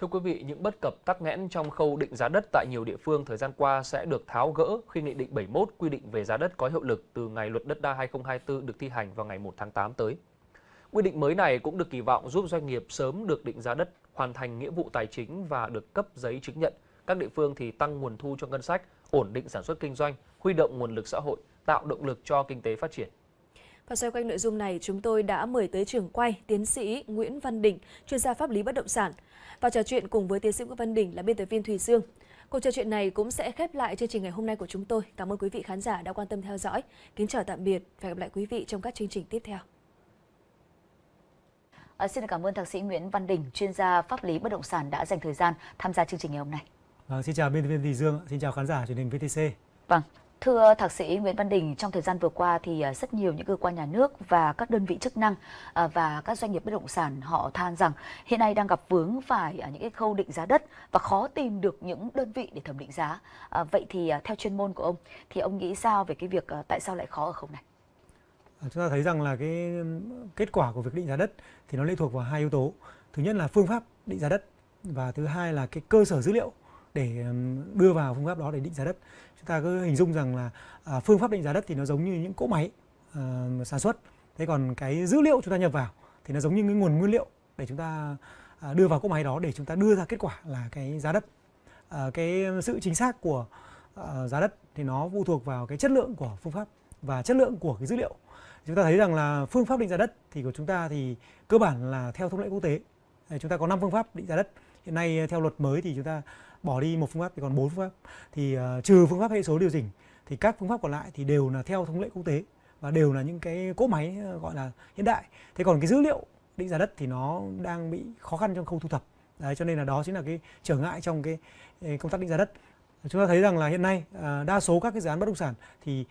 Thưa quý vị, những bất cập tắc nghẽn trong khâu định giá đất tại nhiều địa phương thời gian qua sẽ được tháo gỡ khi Nghị định 71 quy định về giá đất có hiệu lực từ ngày luật đất đai 2024 được thi hành vào ngày 1 tháng 8 tới. Quy định mới này cũng được kỳ vọng giúp doanh nghiệp sớm được định giá đất, hoàn thành nghĩa vụ tài chính và được cấp giấy chứng nhận. Các địa phương thì tăng nguồn thu cho ngân sách, ổn định sản xuất kinh doanh, huy động nguồn lực xã hội, tạo động lực cho kinh tế phát triển. Và xoay quanh nội dung này, chúng tôi đã mời tới trường quay tiến sĩ Nguyễn Văn Đình, chuyên gia pháp lý bất động sản. Và trò chuyện cùng với tiến sĩ Nguyễn Văn Đình là biên tập viên Thùy Dương. Cuộc trò chuyện này cũng sẽ khép lại chương trình ngày hôm nay của chúng tôi. Cảm ơn quý vị khán giả đã quan tâm theo dõi. Kính chào tạm biệt và gặp lại quý vị trong các chương trình tiếp theo. À, xin cảm ơn thạc sĩ Nguyễn Văn Đình, chuyên gia pháp lý bất động sản đã dành thời gian tham gia chương trình ngày hôm nay. Vâng, xin chào biên tập viên Thùy Dương, xin chào khán giả truyền hình VTC. Vâng, Thưa Thạc sĩ Nguyễn Văn Đình, trong thời gian vừa qua thì à, rất nhiều những cơ quan nhà nước và các đơn vị chức năng à, và các doanh nghiệp bất động sản họ than rằng hiện nay đang gặp vướng phải à, những cái khâu định giá đất và khó tìm được những đơn vị để thẩm định giá. Vậy thì theo chuyên môn của ông thì ông nghĩ sao về cái việc tại sao lại khó ở khâu này? Chúng ta thấy rằng là cái kết quả của việc định giá đất thì nó lệ thuộc vào hai yếu tố. Thứ nhất là phương pháp định giá đất và thứ hai là cái cơ sở dữ liệu để đưa vào phương pháp đó để định giá đất chúng ta cứ hình dung rằng là à, phương pháp định giá đất thì nó giống như những cỗ máy ờ, sản xuất thế còn cái dữ liệu chúng ta nhập vào thì nó giống như cái nguồn nguyên liệu để chúng ta à, đưa vào cỗ máy đó để chúng ta đưa ra kết quả là cái giá đất ờ, cái sự chính xác của ờ, giá đất thì nó phụ thuộc vào cái chất lượng của phương pháp và chất lượng của cái dữ liệu chúng ta thấy rằng là phương pháp định giá đất thì của chúng ta thì cơ bản là theo thông lệ quốc tế chúng ta có 5 phương pháp định giá đất hiện nay theo luật mới thì chúng ta bỏ đi một phương pháp thì còn bốn phương pháp thì uh, trừ phương pháp hệ số điều chỉnh thì các phương pháp còn lại thì đều là theo thông lệ quốc tế và đều là những cái cỗ máy ờ, gọi là hiện đại thế còn cái dữ liệu định giá đất thì nó đang bị khó khăn trong khâu thu thập đấy cho nên là đó chính là cái trở ngại trong cái công tác định giá đất chúng ta thấy rằng là hiện nay ờ, đa số các cái dự án bất động sản thì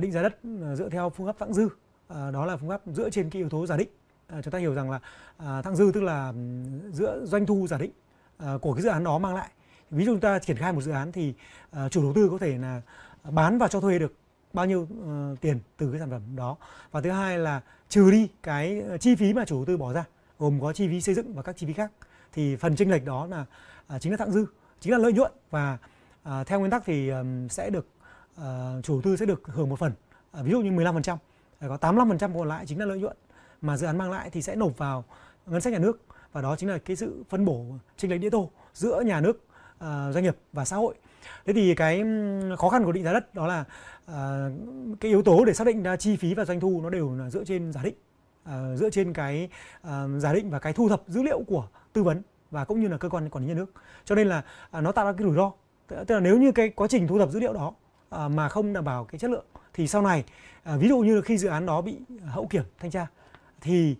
định giá đất dựa theo phương pháp thặng dư đó là phương pháp dựa trên cái yếu tố giả định chúng ta hiểu rằng là thặng dư tức là giữa doanh thu giả định của cái dự án đó mang lại ví dụ chúng ta triển khai một dự án thì uh, chủ đầu tư có thể là bán và cho thuê được bao nhiêu uh, tiền từ cái sản phẩm đó và thứ hai là trừ đi cái ờ, chi phí mà chủ đầu tư bỏ ra gồm có chi phí xây dựng và các chi phí khác thì phần chênh lệch đó là uh, chính là thặng dư chính là lợi nhuận và uh, theo nguyên tắc thì um, sẽ được uh, chủ đầu tư sẽ được hưởng một phần uh, ví dụ như 15% có 85% còn lại chính là lợi nhuận mà dự án mang lại thì sẽ nộp vào ngân sách nhà nước và đó chính là cái sự phân bổ chênh lệch địa tô giữa nhà nước Ờ, doanh nghiệp và xã hội thế thì cái khó khăn của định giá đất đó là ờ, cái yếu tố để xác định ra chi phí và doanh thu nó đều là dựa trên giả định ờ, dựa trên cái giả định và cái thu thập dữ liệu của tư vấn và cũng như là cơ quan quản lý nhà nước cho nên là à, nó tạo ra cái rủi ro tức là nếu như cái quá trình thu thập dữ liệu đó mà không đảm bảo cái chất lượng thì sau này ví dụ như khi dự án đó bị hậu kiểm thanh tra thì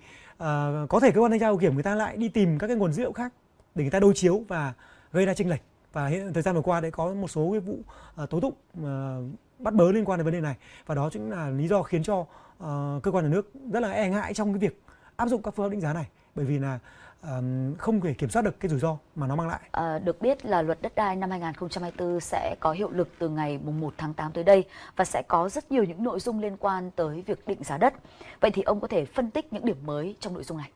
có thể cơ quan thanh tra hậu kiểm người ta lại đi tìm các cái nguồn dữ liệu khác để người ta đối chiếu và gây ra chênh lệch và hiện thời gian vừa qua đấy có một số cái vụ uh, tố tụng uh, bắt bớ liên quan đến vấn đề này và đó chính là lý do khiến cho uh, cơ quan nhà nước rất là e ngại trong cái việc áp dụng các phương pháp định giá này bởi vì là không thể kiểm soát được cái rủi ro mà nó mang lại. À, được biết là luật đất đai năm 2024 sẽ có hiệu lực từ ngày 1 tháng 8 tới đây và sẽ có rất nhiều những nội dung liên quan tới việc định giá đất. Vậy thì ông có thể phân tích những điểm mới trong nội dung này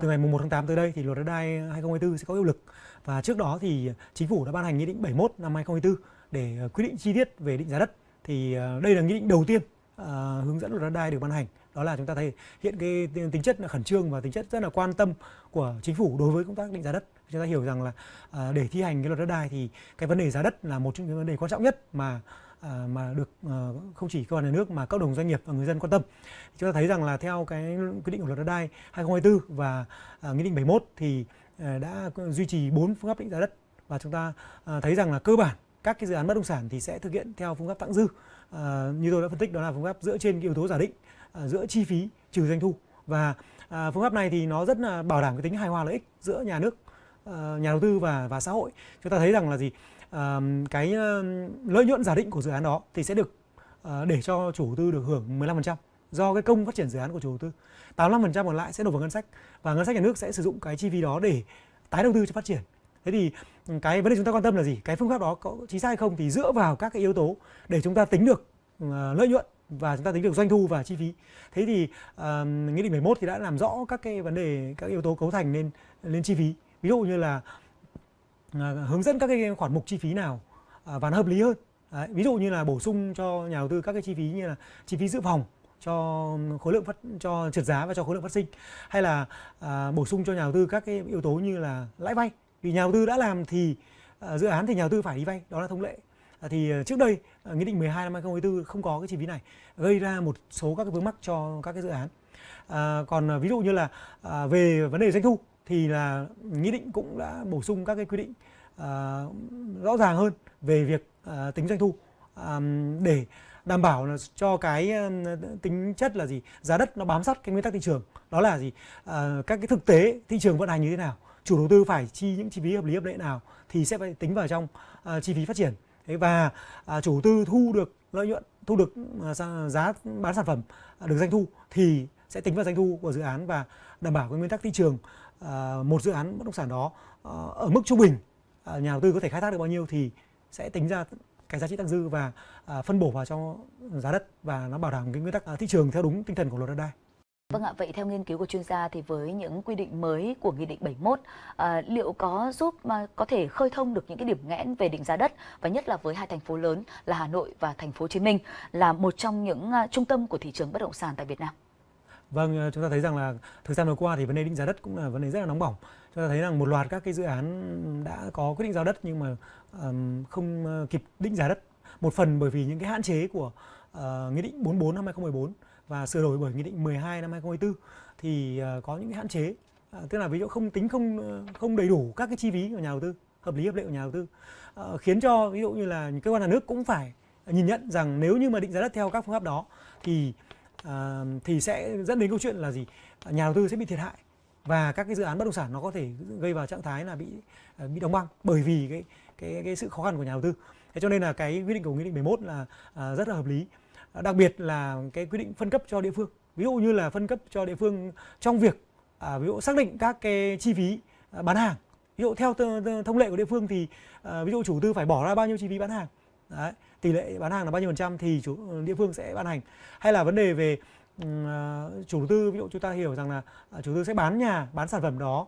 từ ngày 1 tháng 8 tới đây thì luật đất đai 2024 sẽ có hiệu lực và trước đó thì chính phủ đã ban hành nghị định 71 năm 2024 để ờ, quy định chi tiết về định giá đất thì ờ, đây là nghị định đầu tiên uh, hướng dẫn luật đất đai được ban hành đó là chúng ta thấy hiện cái tính chất là khẩn trương và tính chất rất là quan tâm của chính phủ đối với công tác định giá đất chúng ta hiểu rằng là uh, để thi hành cái luật đất đai thì cái vấn đề giá đất là một trong những vấn đề quan trọng nhất mà À, mà được à, không chỉ cơ quan nhà nước mà các đồng doanh nghiệp và người dân quan tâm. Chúng ta thấy rằng là theo cái quy định của luật đất đai 2024 và à, nghị định 71 thì đã duy trì bốn phương pháp định giá đất và chúng ta thấy rằng là cơ bản các cái dự án bất động sản thì sẽ thực hiện theo phương pháp tặng dư. như tôi đã phân tích đó là phương pháp dựa trên yếu tố giả định giữa chi phí trừ doanh thu và phương pháp này thì nó rất là bảo đảm cái tính hài hòa lợi ích giữa nhà nước nhà đầu tư và và xã hội chúng ta thấy rằng là gì cái lợi nhuận giả định của dự án đó thì sẽ được ờ, để cho chủ đầu tư được hưởng 15% do cái công phát triển dự án của chủ đầu tư. 85% còn lại sẽ nộp vào ngân sách và ngân sách nhà nước sẽ sử dụng cái chi phí đó để tái đầu tư cho phát triển. Thế thì ừ, cái vấn đề chúng ta quan tâm là gì? Cái phương pháp đó có chính xác hay không thì dựa vào các cái yếu tố để chúng ta tính được ừ, lợi nhuận và chúng ta tính được doanh thu và chi phí. Thế thì uh, nghị định 71 thì đã làm rõ các cái vấn đề các yếu tố cấu thành nên lên chi phí. Ví dụ như là Ờ, hướng dẫn các cái khoản mục chi phí nào à, và nó hợp lý hơn Đấy, ví dụ như là bổ sung cho nhà đầu tư các cái chi phí như là chi phí dự phòng cho khối lượng phát cho trượt giá và cho khối lượng phát sinh hay là à, bổ sung cho nhà đầu tư các cái yếu tố như là lãi vay vì nhà đầu tư đã làm thì à, dự án thì nhà đầu tư phải đi vay đó là thông lệ à, thì à, trước đây à, nghị định 12 năm 2024 không có cái chi phí này gây ra một số các cái vướng mắc cho các cái dự án à, còn à, ví dụ như là à, về vấn đề doanh thu thì là nghị định cũng đã bổ sung các cái quy định à, rõ ràng hơn về việc à, tính doanh thu à, để đảm bảo là cho cái à, tính chất là gì giá đất nó bám sát cái nguyên tắc thị trường đó là gì à, các cái thực tế thị trường vận hành như thế nào chủ đầu tư phải chi những chi phí hợp lý hợp lệ nào thì sẽ phải tính vào trong à, chi phí phát triển Thế và à, chủ tư thu được lợi nhuận thu được à, giá bán sản phẩm à, được doanh thu thì sẽ tính vào doanh thu của dự án và đảm bảo cái nguyên tắc thị trường À, một dự án bất động sản đó ờ, ở mức trung bình à, nhà đầu tư có thể khai thác được bao nhiêu thì sẽ tính ra cái giá trị tăng dư và à, phân bổ vào cho giá đất và nó bảo đảm cái nguyên tắc thị trường theo đúng tinh thần của luật đất đai. Vâng ạ, vậy theo nghiên cứu của chuyên gia thì với những quy định mới của Nghị định 71, à, ờ, liệu có giúp mà có thể khơi thông được những cái điểm nghẽn về định giá đất và nhất là với hai thành phố lớn là Hà Nội và thành phố Hồ Chí Minh là một trong những trung tâm của thị trường bất động sản tại Việt Nam? Vâng, ờ, chúng ta thấy rằng là thời gian vừa qua thì vấn đề định giá đất cũng là vấn đề rất là nóng bỏng. Chúng ta thấy rằng một loạt các cái dự án đã có quyết định giao đất nhưng mà um, không ờ, kịp định giá đất. Một phần bởi vì những cái hạn chế của uh, Nghị định 44 năm 2014 và sửa đổi bởi Nghị định 12 năm 2024 thì uh, có những cái hạn chế. Uh, tức là ví dụ không tính không không đầy đủ các cái chi phí của nhà đầu tư, hợp lý hợp lệ của nhà đầu tư. Uh, khiến cho ví dụ như là cơ quan nhà nước cũng phải nhìn nhận rằng nếu như mà định giá đất theo các phương pháp đó thì Ờ, thì sẽ dẫn đến câu chuyện là gì nhà đầu tư sẽ bị thiệt hại và các cái dự án bất động sản nó có thể gây vào trạng thái là bị ờ, bị đóng băng bởi vì cái cái cái sự khó khăn của nhà đầu tư thế cho nên là cái quyết định của nghị định 11 là ờ, rất là hợp lý đặc biệt là cái quyết định phân cấp cho địa phương ví dụ như là phân cấp cho địa phương trong việc à, ví dụ xác định các cái chi phí bán hàng ví dụ theo thông lệ của địa phương thì à, ví dụ chủ tư phải bỏ ra bao nhiêu chi phí bán hàng Đấy, tỷ lệ bán hàng là bao nhiêu phần trăm thì chủ địa phương sẽ ban hành hay là vấn đề về uh, chủ đầu tư ví dụ chúng ta hiểu rằng là à, chủ đầu tư sẽ bán nhà bán sản phẩm đó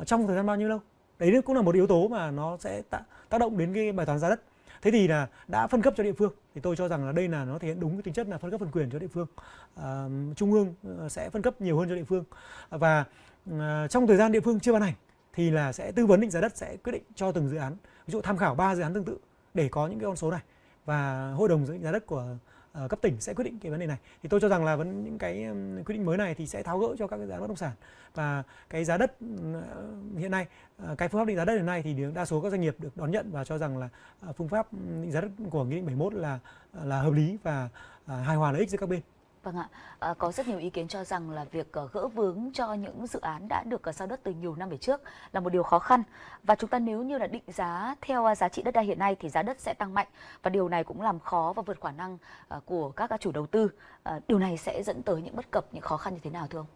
uh, trong thời gian bao nhiêu lâu đấy cũng là một yếu tố mà nó sẽ tạ, tác động đến cái bài toán giá đất thế thì là đã phân cấp cho địa phương thì tôi cho rằng là đây là nó thể hiện đúng cái tính chất là phân cấp phân quyền cho địa phương à, trung ương ờ, sẽ phân cấp nhiều hơn cho địa phương và à, trong thời gian địa phương chưa ban hành thì là sẽ tư vấn định giá đất sẽ quyết định cho từng dự án ví dụ tham khảo ba dự án tương tự để có những cái con số này và hội đồng giá đất của ờ, cấp tỉnh sẽ quyết định cái vấn đề này thì tôi cho rằng là vẫn những cái quyết định mới này thì sẽ tháo gỡ cho các cái giá bất động sản và cái giá đất ờ, hiện nay ờ, cái phương pháp định giá đất hiện nay thì đa số các doanh nghiệp được đón nhận và cho rằng là phương pháp định giá đất của nghị định 71 là là hợp lý và hài hòa lợi ích giữa các bên Vâng ạ, à, có rất nhiều ý kiến cho rằng là việc uh, gỡ vướng cho những dự án đã được uh, giao đất từ nhiều năm về trước là một điều khó khăn và chúng ta nếu như là định giá theo uh, giá trị đất đai hiện nay thì giá đất sẽ tăng mạnh và điều này cũng làm khó và vượt khả năng uh, của các uh, chủ đầu tư. Uh, điều này sẽ dẫn tới những bất cập, những khó khăn như thế nào thưa ông?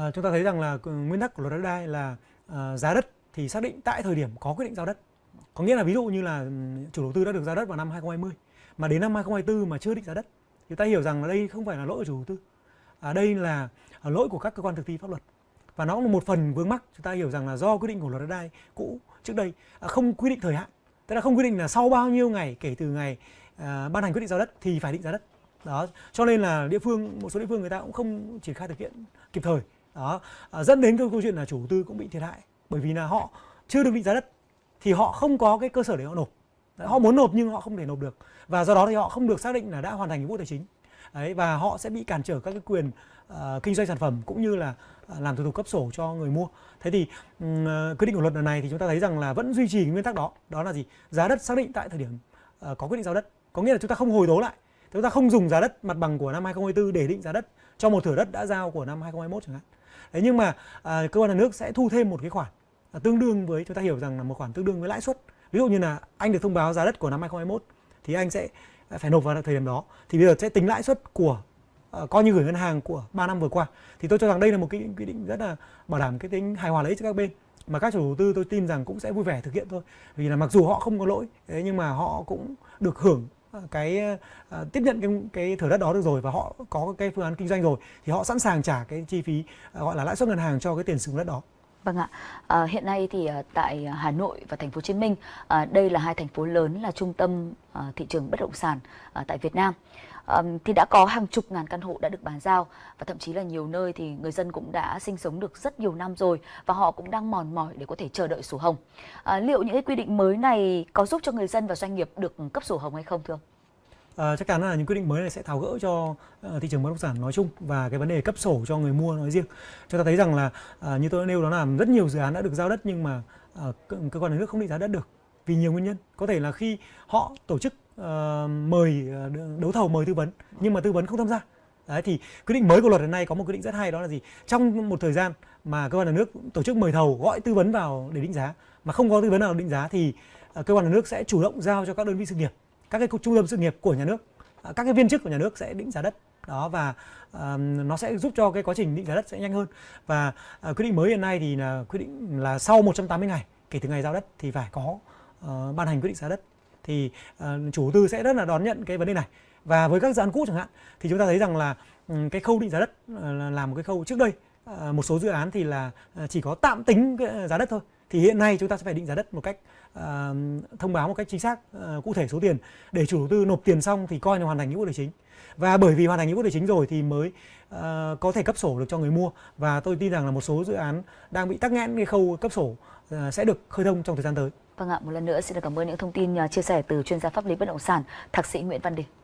À, chúng ta thấy rằng là ừ, nguyên tắc của luật đất đai là uh, giá đất thì xác định tại thời điểm có quyết định giao đất. Có nghĩa là ví dụ như là ừ, chủ đầu tư đã được giao đất vào năm 2020 mà đến năm 2024 mà chưa định giá đất thì ta hiểu rằng đây không phải là lỗi của chủ đầu tư à, đây là lỗi của các cơ quan thực thi pháp luật và nó cũng là một phần vướng mắc chúng ta hiểu rằng là do quy định của luật đất đai cũ trước đây à, không quy định thời hạn tức là không quy định là sau bao nhiêu ngày kể từ ngày à, ban hành quyết định giao đất thì phải định giá đất đó cho nên là địa phương một số địa phương người ta cũng không triển khai thực hiện kịp thời đó à, dẫn đến cái câu chuyện là chủ tư cũng bị thiệt hại bởi vì là họ chưa được định giá đất thì họ không có cái cơ sở để họ nộp họ muốn nộp nhưng họ không thể nộp được và do đó thì họ không được xác định là đã hoàn thành nhiệm vụ tài chính Đấy, và họ sẽ bị cản trở các cái quyền uh, kinh doanh sản phẩm cũng như là uh, làm thủ tục cấp sổ cho người mua thế thì um, ừ, quy định của luật lần này thì chúng ta thấy rằng là vẫn duy trì nguyên tắc đó đó là gì giá đất xác định tại thời điểm uh, có quyết định giao đất có nghĩa là chúng ta không hồi tố lại chúng ta không dùng giá đất mặt bằng của năm 2024 để định giá đất cho một thửa đất đã giao của năm 2021 chẳng hạn đấy nhưng mà uh, cơ quan nhà nước sẽ thu thêm một cái khoản tương đương với chúng ta hiểu rằng là một khoản tương đương với lãi suất ví dụ như là anh được thông báo giá đất của năm 2021 thì anh sẽ phải nộp vào thời điểm đó thì bây giờ sẽ tính lãi suất của uh, coi như gửi ngân hàng của 3 năm vừa qua thì tôi cho rằng đây là một cái quy định rất là bảo đảm cái tính hài hòa lợi cho các bên mà các chủ đầu tư tôi tin rằng cũng sẽ vui vẻ thực hiện thôi vì là mặc dù họ không có lỗi thế nhưng mà họ cũng được hưởng ờ, cái uh, tiếp nhận cái cái thửa đất đó được rồi và họ có cái phương án kinh doanh rồi thì họ sẵn sàng trả cái chi phí uh, gọi là lãi suất ngân hàng cho cái tiền sử dụng đất đó Vâng ạ. À, hiện nay thì ờ, tại Hà Nội và Thành phố Hồ Chí Minh, à, đây là hai thành phố lớn là trung tâm à, thị trường bất động sản à, tại Việt Nam. À, thì đã có hàng chục ngàn căn hộ đã được bàn giao và thậm chí là nhiều nơi thì người dân cũng đã sinh sống được rất nhiều năm rồi và họ cũng đang mòn mỏi để có thể chờ đợi sổ hồng. À, liệu những cái quy định mới này có giúp cho người dân và doanh nghiệp được cấp sổ hồng hay không thưa ông? À, chắc chắn là những quyết định mới này sẽ tháo gỡ cho uh, thị trường bất động sản nói chung và cái vấn đề cấp sổ cho người mua nói riêng. Chúng ta thấy rằng là uh, như tôi đã nêu đó là rất nhiều dự án đã được giao đất nhưng mà uh, cơ, cơ quan nhà nước không định giá đất được vì nhiều nguyên nhân. Có thể là khi họ tổ chức uh, mời đấu thầu mời tư vấn nhưng mà tư vấn không tham gia. Đấy thì quyết định mới của luật hiện nay có một quyết định rất hay đó là gì? Trong một thời gian mà cơ quan nhà nước tổ chức mời thầu gọi tư vấn vào để định giá mà không có tư vấn nào định giá thì uh, cơ quan nhà nước sẽ chủ động giao cho các đơn vị sự nghiệp các cái trung tâm sự nghiệp của nhà nước à, các cái viên chức của nhà nước sẽ định giá đất đó và uh, nó sẽ giúp cho cái quá trình định giá đất sẽ nhanh hơn và uh, quyết định mới hiện nay thì là quyết định là sau 180 ngày kể từ ngày giao đất thì phải có uh, ban hành quyết định giá đất thì uh, chủ tư sẽ rất là đón nhận cái vấn đề này và với các dự án cũ chẳng hạn thì chúng ta thấy rằng là um, cái khâu định giá đất uh, là một cái khâu trước đây uh, một số dự án thì là chỉ có tạm tính cái giá đất thôi thì hiện nay chúng ta sẽ phải định giá đất một cách à, thông báo một cách chính xác à, cụ thể số tiền để chủ đầu tư nộp tiền xong thì coi là hoàn thành nghĩa vụ tài chính và bởi vì hoàn thành nghĩa vụ tài chính rồi thì mới à, có thể cấp sổ được cho người mua và tôi tin rằng là một số dự án đang bị tắc nghẽn cái khâu cấp sổ à, sẽ được khơi thông trong thời gian tới. Vâng ạ, một lần nữa xin được cảm ơn những thông tin chia sẻ từ chuyên gia pháp lý bất động sản, thạc sĩ Nguyễn Văn Đình.